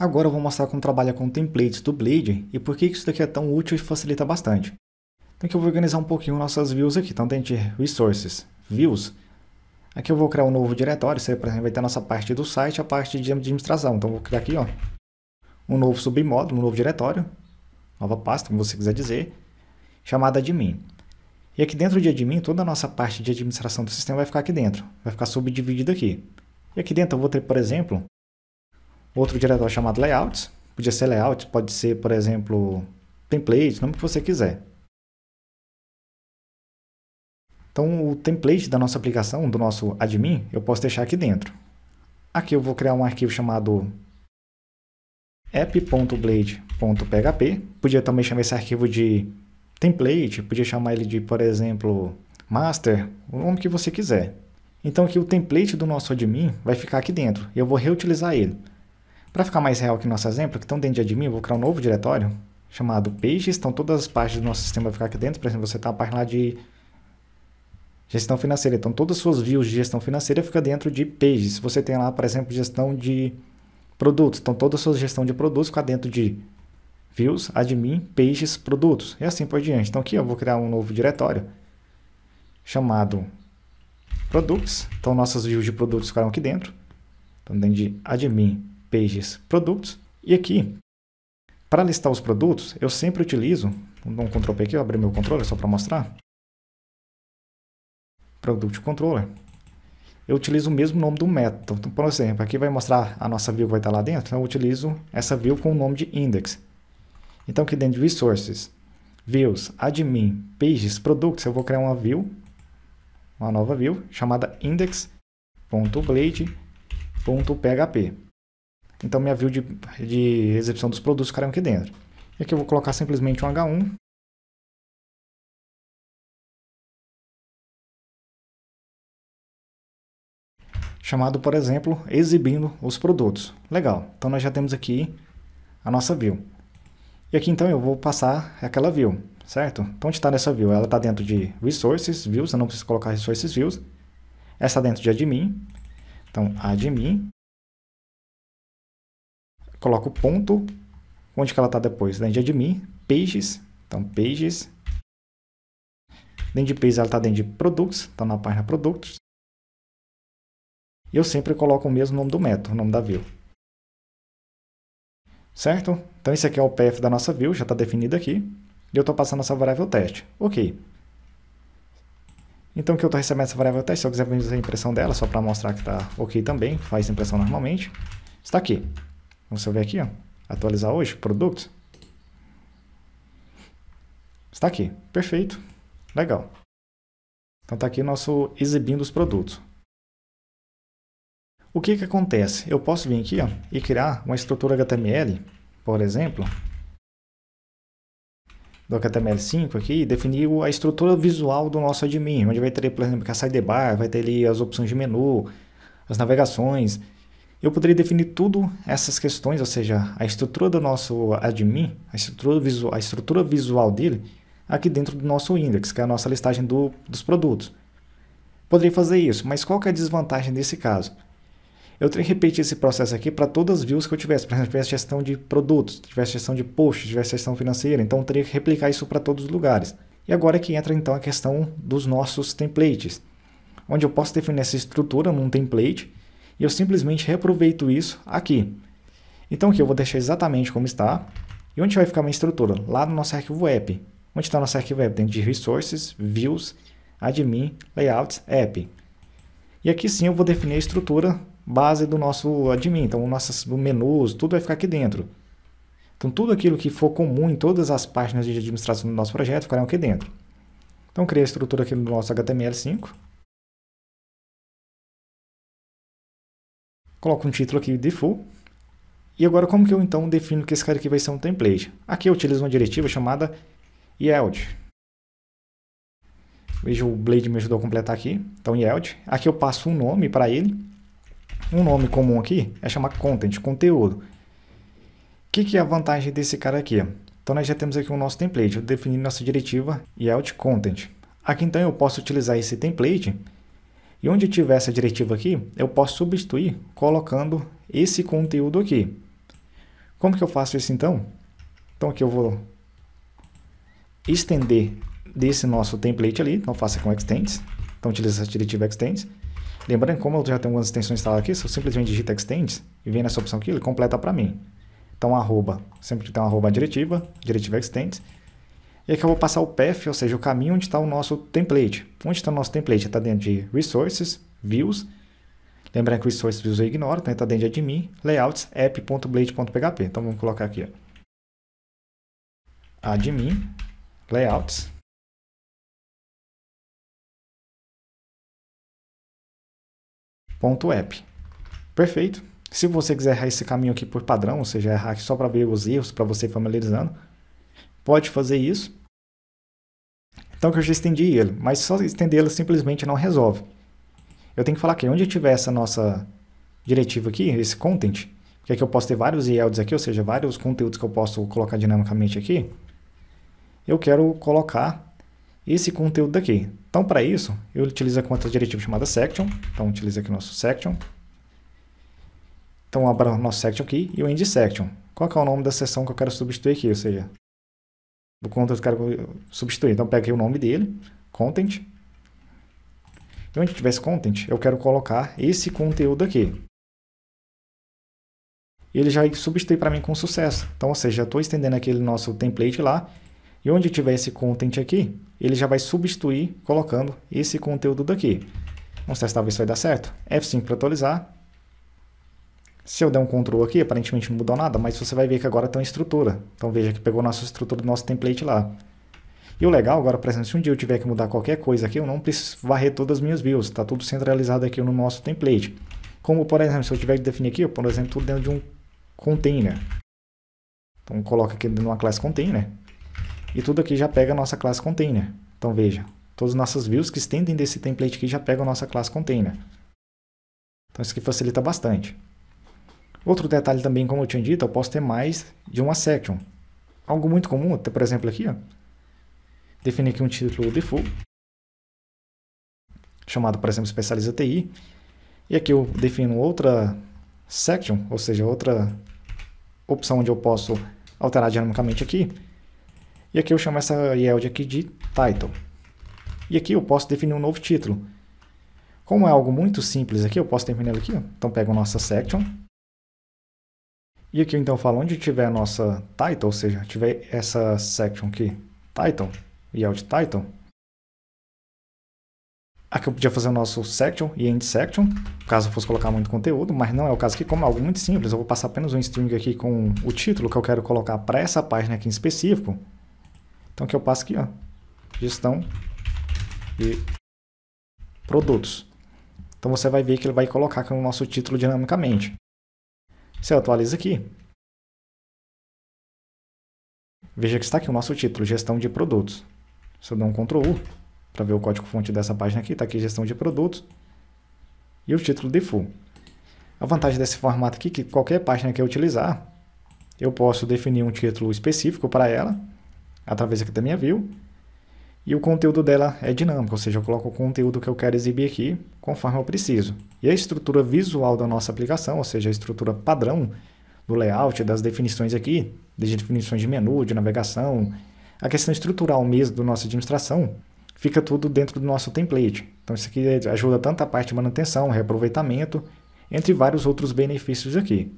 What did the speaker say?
Agora eu vou mostrar como trabalha com templates do Blade e por que isso daqui é tão útil e facilita bastante. Então aqui eu vou organizar um pouquinho nossas views aqui, então tem Resources, Views. Aqui eu vou criar um novo diretório, isso aí por exemplo vai ter a nossa parte do site a parte de administração. Então eu vou criar aqui ó, um novo submódulo, um novo diretório, nova pasta, como você quiser dizer, chamada admin. E aqui dentro de admin, toda a nossa parte de administração do sistema vai ficar aqui dentro, vai ficar subdividida aqui. E aqui dentro eu vou ter, por exemplo, Outro diretório chamado layouts, podia ser layout, pode ser, por exemplo, template, nome que você quiser. Então, o template da nossa aplicação, do nosso admin, eu posso deixar aqui dentro. Aqui eu vou criar um arquivo chamado app.blade.php. Podia também chamar esse arquivo de template, podia chamar ele de, por exemplo, master, o nome que você quiser. Então aqui o template do nosso admin vai ficar aqui dentro e eu vou reutilizar ele. Para ficar mais real aqui no nosso exemplo, que estão dentro de admin, eu vou criar um novo diretório chamado pages, então todas as páginas do nosso sistema vão ficar aqui dentro, por exemplo, você está a página lá de gestão financeira, então todas as suas views de gestão financeira fica dentro de pages. você tem lá, por exemplo, gestão de produtos, então toda a sua gestão de produtos fica dentro de views, admin, pages, produtos e assim por diante. Então aqui eu vou criar um novo diretório chamado products, então nossas views de produtos ficaram aqui dentro, então dentro de admin, pages produtos. E aqui, para listar os produtos, eu sempre utilizo, vou dar um Ctrl P aqui, abrir abri meu controller só para mostrar. Product Controller. Eu utilizo o mesmo nome do método. Então, por exemplo, aqui vai mostrar a nossa view que vai estar tá lá dentro. Então eu utilizo essa view com o nome de index. Então, aqui dentro de resources, views, admin, pages, products, eu vou criar uma view, uma nova view, chamada index.blade.php. Então minha view de, de exibição dos produtos ficaram aqui dentro. E aqui eu vou colocar simplesmente um H1. Chamado, por exemplo, exibindo os produtos. Legal, então nós já temos aqui a nossa view. E aqui então eu vou passar aquela view, certo? Então onde está nessa view? Ela está dentro de Resources, Views, eu não preciso colocar Resources, Views. Essa está dentro de Admin, então admin coloco ponto, onde que ela está depois? Dentro de admin, pages, então pages. Dentro de pages ela está dentro de products, está na página products. E eu sempre coloco o mesmo nome do método, o nome da view. Certo? Então esse aqui é o path da nossa view, já está definido aqui. E eu estou passando essa variável teste. Ok. Então que eu estou recebendo essa variável teste, se eu quiser fazer a impressão dela, só para mostrar que está ok também, faz impressão normalmente, está aqui. Você vê aqui, ó, atualizar hoje, produto. Está aqui, perfeito, legal. Então está aqui nosso exibindo os produtos. O que, que acontece? Eu posso vir aqui ó, e criar uma estrutura HTML, por exemplo, do HTML5 aqui, e definir a estrutura visual do nosso admin, onde vai ter, por exemplo, é a sidebar, vai ter ali as opções de menu, as navegações, eu poderia definir tudo essas questões, ou seja, a estrutura do nosso admin, a estrutura visual, a estrutura visual dele, aqui dentro do nosso index, que é a nossa listagem do, dos produtos. Poderia fazer isso, mas qual que é a desvantagem desse caso? Eu teria que repetir esse processo aqui para todas as views que eu tivesse. Por exemplo, tivesse gestão de produtos, tivesse gestão de posts, tivesse gestão financeira. Então, eu teria que replicar isso para todos os lugares. E agora é que entra então a questão dos nossos templates, onde eu posso definir essa estrutura num template e eu simplesmente reaproveito isso aqui. Então aqui eu vou deixar exatamente como está. E onde vai ficar minha estrutura? Lá no nosso arquivo app. Onde está o nosso arquivo app? Dentro de Resources, Views, Admin, Layouts, App. E aqui sim eu vou definir a estrutura base do nosso admin. Então, nossos menus, tudo vai ficar aqui dentro. Então, tudo aquilo que for comum em todas as páginas de administração do nosso projeto ficarão aqui dentro. Então, criei a estrutura aqui no nosso HTML5. Coloco um título aqui default. E agora como que eu então defino que esse cara aqui vai ser um template? Aqui eu utilizo uma diretiva chamada yield. Veja o Blade me ajudou a completar aqui. Então yield. Aqui eu passo um nome para ele. Um nome comum aqui é chamar content, conteúdo. O que, que é a vantagem desse cara aqui? Então nós já temos aqui o nosso template. Eu defini nossa diretiva yield content. Aqui então eu posso utilizar esse template e onde tiver essa diretiva aqui, eu posso substituir colocando esse conteúdo aqui. Como que eu faço isso então? Então aqui eu vou estender desse nosso template ali, então faça com extends, então utiliza essa diretiva extends. Lembrando, como eu já tenho algumas extensões instaladas aqui, se eu simplesmente digito extends e vem nessa opção aqui, ele completa para mim. Então arroba, sempre tem uma arroba diretiva, diretiva extends, e aqui eu vou passar o path, ou seja, o caminho onde está o nosso template. Onde está o nosso template? Está dentro de Resources, Views. Lembrando que Resources Views eu ignoro, então né? está dentro de Admin, Layouts, app.blade.php. Então vamos colocar aqui. Ó. Admin, Layouts. .app. Perfeito. Se você quiser errar esse caminho aqui por padrão, ou seja, errar aqui só para ver os erros, para você familiarizando, pode fazer isso. Então que eu já estendi ele, mas só estendê-lo simplesmente não resolve. Eu tenho que falar que onde tiver essa nossa diretiva aqui, esse content, porque aqui é eu posso ter vários yields aqui, ou seja, vários conteúdos que eu posso colocar dinamicamente aqui, eu quero colocar esse conteúdo daqui. Então, para isso, eu utilizo a conta diretiva chamada section, então utiliza aqui o nosso section, então abra o nosso section aqui e o end section. Qual é o nome da seção que eu quero substituir aqui, ou seja, Vou contra os caras substituir. Então pega aqui o nome dele, content. E onde tivesse content, eu quero colocar esse conteúdo aqui. ele já substitui para mim com sucesso. Então, ou seja, estou estendendo aquele nosso template lá. E onde tiver esse content aqui, ele já vai substituir colocando esse conteúdo daqui. Vamos testar ver se vai dar certo. F5 para atualizar. Se eu der um control aqui, aparentemente não mudou nada, mas você vai ver que agora tem uma estrutura. Então veja que pegou nossa estrutura do nosso template lá. E o legal agora, por exemplo, se um dia eu tiver que mudar qualquer coisa aqui, eu não preciso varrer todas as minhas views, está tudo centralizado aqui no nosso template. Como, por exemplo, se eu tiver que definir aqui, por exemplo, tudo dentro de um container. Então coloca aqui dentro de uma classe container. E tudo aqui já pega a nossa classe container. Então veja, todas as nossas views que estendem desse template aqui já pegam a nossa classe container. Então isso aqui facilita bastante. Outro detalhe também, como eu tinha dito, eu posso ter mais de uma section. Algo muito comum, até por exemplo aqui, ó. definir aqui um título default, chamado, por exemplo, especializa TI, e aqui eu defino outra section, ou seja, outra opção onde eu posso alterar dinamicamente aqui, e aqui eu chamo essa yield aqui de title. E aqui eu posso definir um novo título. Como é algo muito simples aqui, eu posso definir aqui, ó. então pego a nossa section, e aqui então falo onde tiver a nossa title, ou seja, tiver essa section aqui, title, e é out title. Aqui eu podia fazer o nosso section e end section, caso fosse colocar muito conteúdo, mas não é o caso aqui, como é algo muito simples, eu vou passar apenas um string aqui com o título que eu quero colocar para essa página aqui em específico. Então que eu passo aqui, ó, gestão e produtos. Então você vai ver que ele vai colocar aqui no nosso título dinamicamente. Você atualiza aqui. Veja que está aqui o nosso título, gestão de produtos. Se eu dar um Ctrl U para ver o código-fonte dessa página aqui, está aqui gestão de produtos e o título default. A vantagem desse formato aqui é que qualquer página que eu utilizar, eu posso definir um título específico para ela, através aqui da minha view, e o conteúdo dela é dinâmico, ou seja, eu coloco o conteúdo que eu quero exibir aqui conforme eu preciso. E a estrutura visual da nossa aplicação, ou seja, a estrutura padrão do layout, das definições aqui, desde definições de menu, de navegação, a questão estrutural mesmo da nossa administração, fica tudo dentro do nosso template. Então isso aqui ajuda tanto a parte de manutenção, reaproveitamento, entre vários outros benefícios aqui.